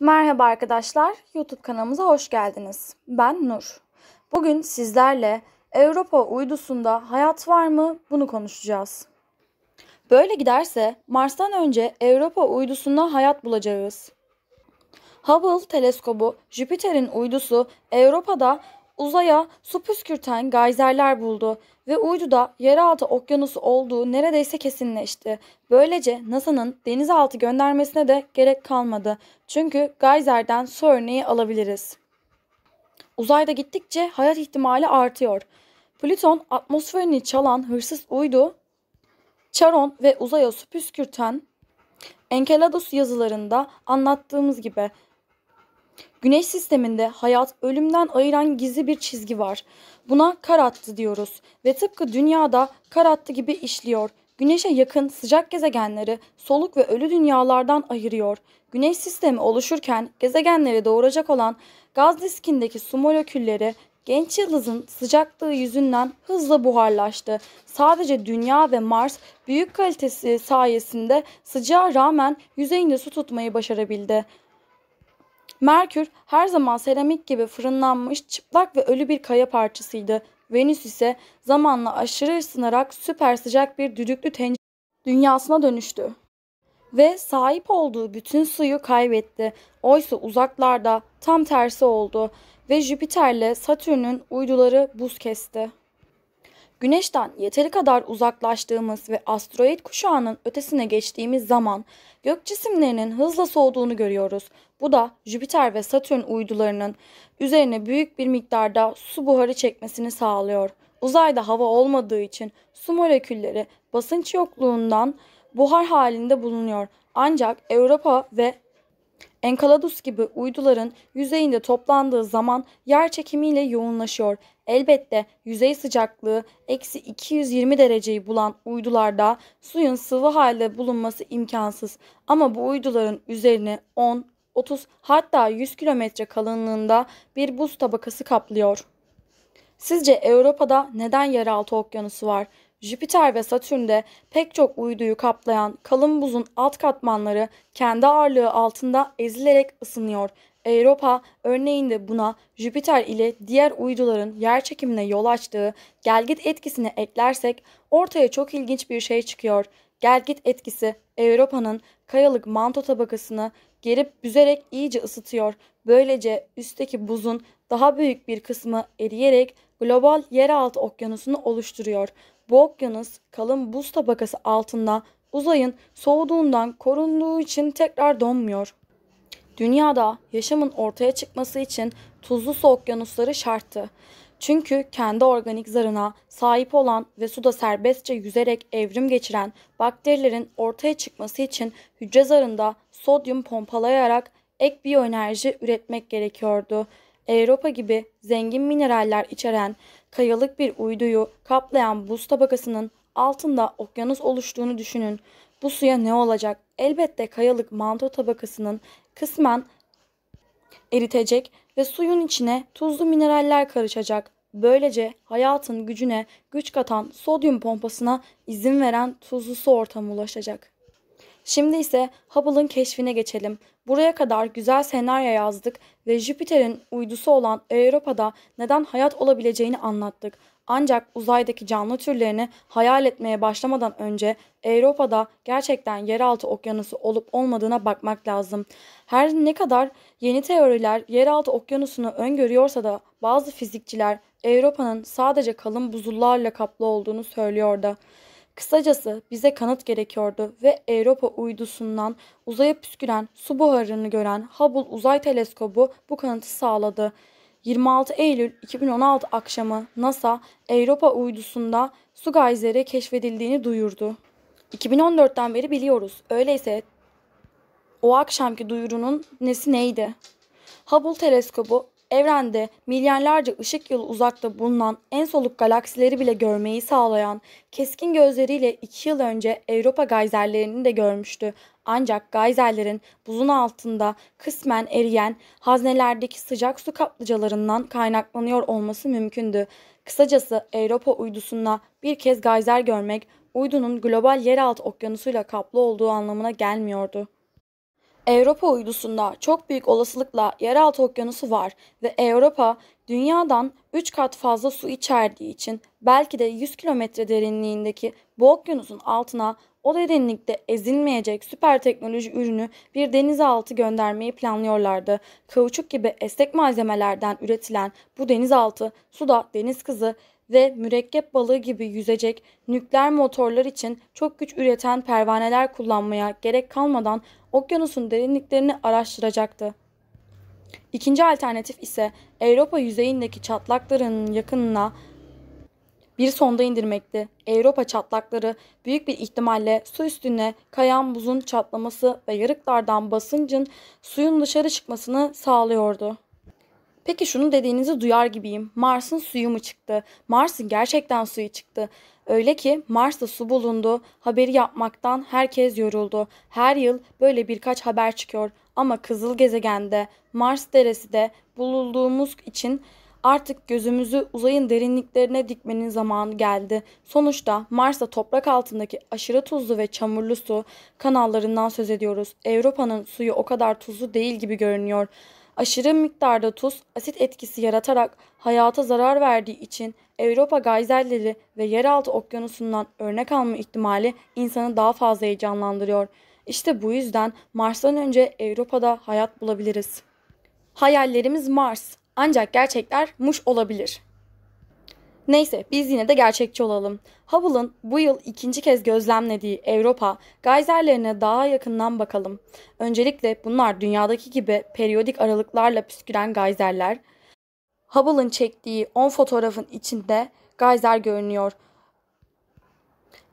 Merhaba arkadaşlar, YouTube kanalımıza hoş geldiniz. Ben Nur. Bugün sizlerle Europa uydusunda hayat var mı bunu konuşacağız. Böyle giderse Mars'tan önce Europa uydusunda hayat bulacağız. Hubble teleskobu Jüpiter'in uydusu Europa'da uzaya su püskürten gayzerler buldu ve uyduda yeraltı okyanusu olduğu neredeyse kesinleşti. Böylece NASA'nın denizaltı göndermesine de gerek kalmadı. Çünkü gayzerden su örneği alabiliriz. Uzayda gittikçe hayat ihtimali artıyor. Plüton atmosferini çalan hırsız uydu, Charon ve uzaya su püskürten Enceladus yazılarında anlattığımız gibi Güneş sisteminde hayat ölümden ayıran gizli bir çizgi var. Buna kar hattı diyoruz ve tıpkı dünyada kar hattı gibi işliyor. Güneşe yakın sıcak gezegenleri soluk ve ölü dünyalardan ayırıyor. Güneş sistemi oluşurken gezegenleri doğuracak olan gaz diskindeki su molekülleri genç yıldızın sıcaklığı yüzünden hızla buharlaştı. Sadece Dünya ve Mars büyük kalitesi sayesinde sıcağa rağmen yüzeyinde su tutmayı başarabildi. Merkür her zaman seramik gibi fırınlanmış çıplak ve ölü bir kaya parçasıydı. Venüs ise zamanla aşırı ısınarak süper sıcak bir düdüklü tencere dünyasına dönüştü. Ve sahip olduğu bütün suyu kaybetti. Oysa uzaklarda tam tersi oldu ve Jüpiter'le Satürn'ün uyduları buz kesti. Güneşten yeteri kadar uzaklaştığımız ve asteroid kuşağının ötesine geçtiğimiz zaman gök cisimlerinin hızla soğuduğunu görüyoruz. Bu da Jüpiter ve Satürn uydularının üzerine büyük bir miktarda su buharı çekmesini sağlıyor. Uzayda hava olmadığı için su molekülleri basınç yokluğundan buhar halinde bulunuyor. Ancak Europa ve Enceladus gibi uyduların yüzeyinde toplandığı zaman yer çekimiyle yoğunlaşıyor Elbette yüzey sıcaklığı eksi 220 dereceyi bulan uydularda suyun sıvı halde bulunması imkansız. Ama bu uyduların üzerine 10, 30 hatta 100 kilometre kalınlığında bir buz tabakası kaplıyor. Sizce Avrupa'da neden yeraltı okyanusu var? Jüpiter ve Satürn'de pek çok uyduyu kaplayan kalın buzun alt katmanları kendi ağırlığı altında ezilerek ısınıyor. Europa örneğin de buna Jüpiter ile diğer uyduların yer çekimine yol açtığı gelgit etkisini eklersek ortaya çok ilginç bir şey çıkıyor. Gelgit etkisi Europa'nın kayalık manto tabakasını gerip büzerek iyice ısıtıyor. Böylece üstteki buzun daha büyük bir kısmı eriyerek global yeraltı okyanusunu oluşturuyor. Bu okyanus kalın buz tabakası altında uzayın soğuduğundan korunduğu için tekrar donmuyor. Dünyada yaşamın ortaya çıkması için tuzlu su okyanusları şarttı. Çünkü kendi organik zarına sahip olan ve suda serbestçe yüzerek evrim geçiren bakterilerin ortaya çıkması için hücre zarında sodyum pompalayarak ek biyoenerji üretmek gerekiyordu. Europa gibi zengin mineraller içeren kayalık bir uyduyu kaplayan buz tabakasının altında okyanus oluştuğunu düşünün. Bu suya ne olacak? Elbette kayalık manto tabakasının kısmen eritecek ve suyun içine tuzlu mineraller karışacak. Böylece hayatın gücüne güç katan sodyum pompasına izin veren tuzlu su ortamı ulaşacak. Şimdi ise Hubble'ın keşfine geçelim. Buraya kadar güzel senaryo yazdık ve Jüpiter'in uydusu olan Europa'da neden hayat olabileceğini anlattık. Ancak uzaydaki canlı türlerini hayal etmeye başlamadan önce Europa'da gerçekten yeraltı okyanusu olup olmadığına bakmak lazım. Her ne kadar yeni teoriler yeraltı okyanusunu öngörüyorsa da bazı fizikçiler Europa'nın sadece kalın buzullarla kaplı olduğunu söylüyordu. Kısacası bize kanıt gerekiyordu ve Europa uydusundan uzaya püsküren su buharını gören Hubble Uzay Teleskobu bu kanıtı sağladı. 26 Eylül 2016 akşamı NASA Europa uydusunda su gayzeri keşfedildiğini duyurdu. 2014'ten beri biliyoruz. Öyleyse o akşamki duyurunun nesi neydi? Hubble teleskobu Evrende milyarlarca ışık yılı uzakta bulunan en soluk galaksileri bile görmeyi sağlayan, keskin gözleriyle 2 yıl önce Avrupa gayzerlerini de görmüştü. Ancak gayzerlerin buzun altında kısmen eriyen haznelerdeki sıcak su kaplıcalarından kaynaklanıyor olması mümkündü. Kısacası Avrupa uydusunda bir kez gayzer görmek uydunun global yeraltı okyanusuyla kaplı olduğu anlamına gelmiyordu. Avrupa uydusunda çok büyük olasılıkla yeraltı okyanusu var ve Avrupa dünyadan 3 kat fazla su içerdiği için belki de 100 kilometre derinliğindeki bu okyanusun altına o derinlikte ezilmeyecek süper teknoloji ürünü bir denizaltı göndermeyi planlıyorlardı. Kauçuk gibi esnek malzemelerden üretilen bu denizaltı suda deniz kızı ve mürekkep balığı gibi yüzecek nükleer motorlar için çok güç üreten pervaneler kullanmaya gerek kalmadan okyanusun derinliklerini araştıracaktı. İkinci alternatif ise Avrupa yüzeyindeki çatlakların yakınına bir sonda indirmekti. Avrupa çatlakları büyük bir ihtimalle su üstüne kayan buzun çatlaması ve yarıklardan basıncın suyun dışarı çıkmasını sağlıyordu. Peki şunu dediğinizi duyar gibiyim. Mars'ın suyu mu çıktı? Mars'ın gerçekten suyu çıktı. Öyle ki Mars'ta su bulundu. Haberi yapmaktan herkes yoruldu. Her yıl böyle birkaç haber çıkıyor. Ama kızıl gezegende Mars deresi de bulunduğumuz için artık gözümüzü uzayın derinliklerine dikmenin zamanı geldi. Sonuçta Mars'ta toprak altındaki aşırı tuzlu ve çamurlu su kanallarından söz ediyoruz. Avrupa'nın suyu o kadar tuzlu değil gibi görünüyor. Aşırı miktarda tuz asit etkisi yaratarak hayata zarar verdiği için Avrupa gayzerleri ve yeraltı okyanusundan örnek alma ihtimali insanı daha fazla heyecanlandırıyor. İşte bu yüzden Mars'tan önce Avrupa'da hayat bulabiliriz. Hayallerimiz Mars ancak gerçekler Muş olabilir. Neyse biz yine de gerçekçi olalım. Hubble'ın bu yıl ikinci kez gözlemlediği Avrupa gayzerlerine daha yakından bakalım. Öncelikle bunlar dünyadaki gibi periyodik aralıklarla püsküren gayzerler. Hubble'ın çektiği 10 fotoğrafın içinde gayzer görünüyor.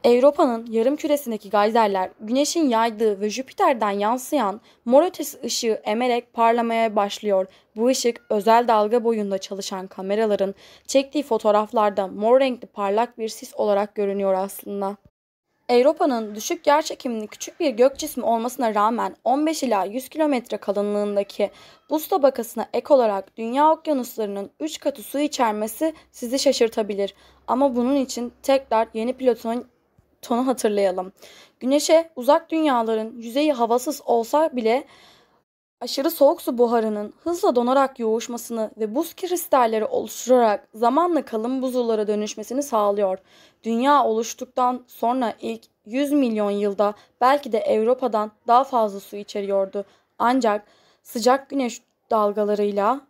Avrupa'nın yarım küresindeki gayzerler güneşin yaydığı ve Jüpiter'den yansıyan mor ötesi ışığı emerek parlamaya başlıyor. Bu ışık özel dalga boyunda çalışan kameraların çektiği fotoğraflarda mor renkli parlak bir sis olarak görünüyor aslında. Avrupa'nın düşük yerçekimli küçük bir gök cismi olmasına rağmen 15 ila 100 kilometre kalınlığındaki buz tabakasına ek olarak dünya okyanuslarının 3 katı su içermesi sizi şaşırtabilir. Ama bunun için tekrar yeni platon tonu hatırlayalım. Güneşe uzak dünyaların yüzeyi havasız olsa bile aşırı soğuk su buharının hızla donarak yoğuşmasını ve buz kristalleri oluşturarak zamanla kalın buzullara dönüşmesini sağlıyor. Dünya oluştuktan sonra ilk 100 milyon yılda belki de Avrupa'dan daha fazla su içeriyordu. Ancak sıcak güneş dalgalarıyla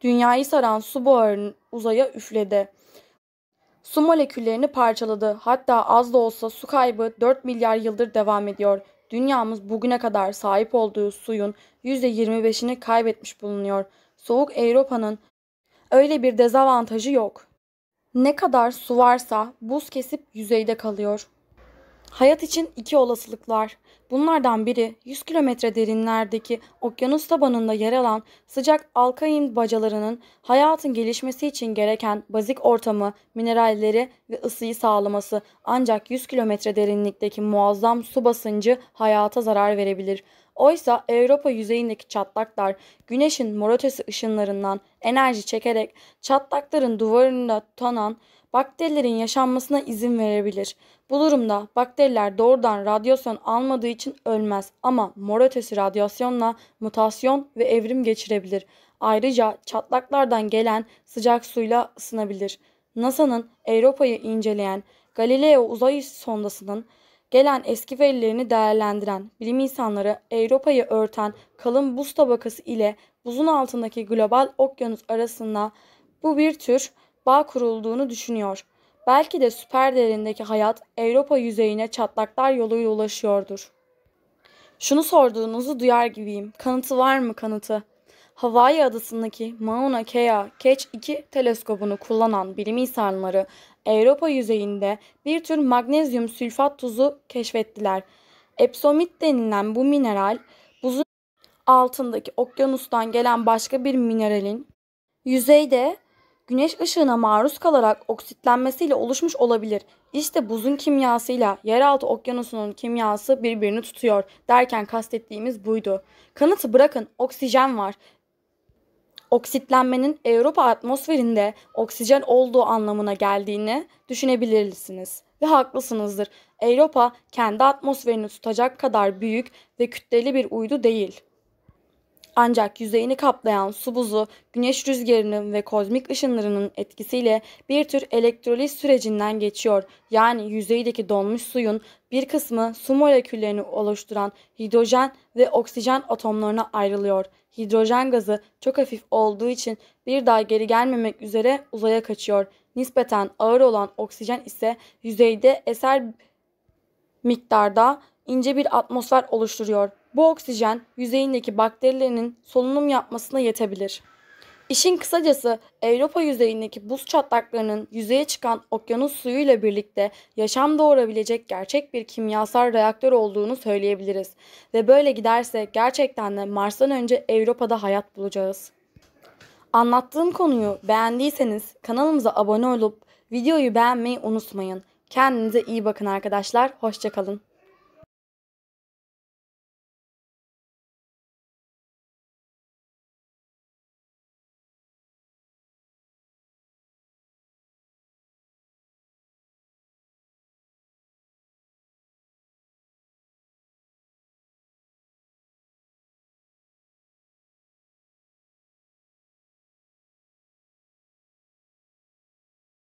dünyayı saran su buharının uzaya üfledi. Su moleküllerini parçaladı. Hatta az da olsa su kaybı 4 milyar yıldır devam ediyor. Dünyamız bugüne kadar sahip olduğu suyun %25'ini kaybetmiş bulunuyor. Soğuk Avrupa'nın öyle bir dezavantajı yok. Ne kadar su varsa buz kesip yüzeyde kalıyor. Hayat için iki olasılıklar. Bunlardan biri 100 kilometre derinlerdeki okyanus tabanında yer alan sıcak alkain bacalarının hayatın gelişmesi için gereken bazik ortamı, mineralleri ve ısıyı sağlaması ancak 100 kilometre derinlikteki muazzam su basıncı hayata zarar verebilir. Oysa Avrupa yüzeyindeki çatlaklar güneşin mor ışınlarından enerji çekerek çatlakların duvarında tonan bakterilerin yaşanmasına izin verebilir. Bu durumda bakteriler doğrudan radyasyon almadığı için ölmez ama mor ötesi radyasyonla mutasyon ve evrim geçirebilir. Ayrıca çatlaklardan gelen sıcak suyla ısınabilir. NASA'nın Avrupa'yı inceleyen Galileo uzay sondasının gelen eski verilerini değerlendiren bilim insanları Avrupa'yı örten kalın buz tabakası ile buzun altındaki global okyanus arasında bu bir tür bağ kurulduğunu düşünüyor. Belki de süper derindeki hayat Avrupa yüzeyine çatlaklar yoluyla ulaşıyordur. Şunu sorduğunuzu duyar gibiyim. Kanıtı var mı kanıtı? Hawaii adasındaki Mauna Kea Catch 2 teleskobunu kullanan bilim insanları Avrupa yüzeyinde bir tür magnezyum sülfat tuzu keşfettiler. Epsomit denilen bu mineral buzun altındaki okyanustan gelen başka bir mineralin yüzeyde güneş ışığına maruz kalarak oksitlenmesiyle oluşmuş olabilir. İşte buzun kimyasıyla yeraltı okyanusunun kimyası birbirini tutuyor derken kastettiğimiz buydu. Kanıtı bırakın oksijen var. Oksitlenmenin Avrupa atmosferinde oksijen olduğu anlamına geldiğini düşünebilirsiniz ve haklısınızdır. Avrupa kendi atmosferini tutacak kadar büyük ve kütleli bir uydu değil. Ancak yüzeyini kaplayan su buzu güneş rüzgarının ve kozmik ışınlarının etkisiyle bir tür elektroliz sürecinden geçiyor. Yani yüzeydeki donmuş suyun bir kısmı su moleküllerini oluşturan hidrojen ve oksijen atomlarına ayrılıyor. Hidrojen gazı çok hafif olduğu için bir daha geri gelmemek üzere uzaya kaçıyor. Nispeten ağır olan oksijen ise yüzeyde eser miktarda ince bir atmosfer oluşturuyor. Bu oksijen yüzeyindeki bakterilerin solunum yapmasına yetebilir. İşin kısacası Avrupa yüzeyindeki buz çatlaklarının yüzeye çıkan okyanus suyu ile birlikte yaşam doğurabilecek gerçek bir kimyasal reaktör olduğunu söyleyebiliriz. Ve böyle giderse gerçekten de Mars'tan önce Avrupa'da hayat bulacağız. Anlattığım konuyu beğendiyseniz kanalımıza abone olup videoyu beğenmeyi unutmayın. Kendinize iyi bakın arkadaşlar. Hoşçakalın.